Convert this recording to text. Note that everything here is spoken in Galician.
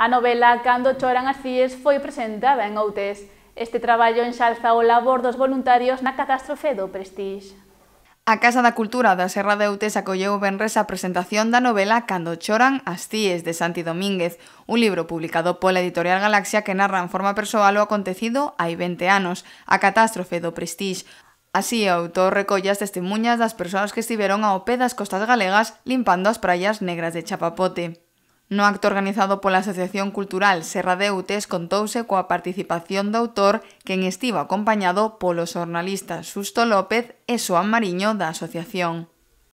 A novela Cando choran as cíes foi presentada en Outes. Este traballo enxalza o labor dos voluntarios na catástrofe do Prestige. A Casa da Cultura da Serra de Outes acolleu Benres a presentación da novela Cando choran as cíes de Santi Domínguez, un libro publicado pola editorial Galaxia que narra en forma persoal o acontecido hai 20 anos, a catástrofe do Prestige. Así, o autor recolle as testemunhas das persoas que estiveron ao pé das costas galegas limpando as praias negras de Chapapote. No acto organizado pola Asociación Cultural Serra de Utes contouse coa participación do autor que en estivo acompañado polos jornalistas Susto López e Soan Mariño da asociación.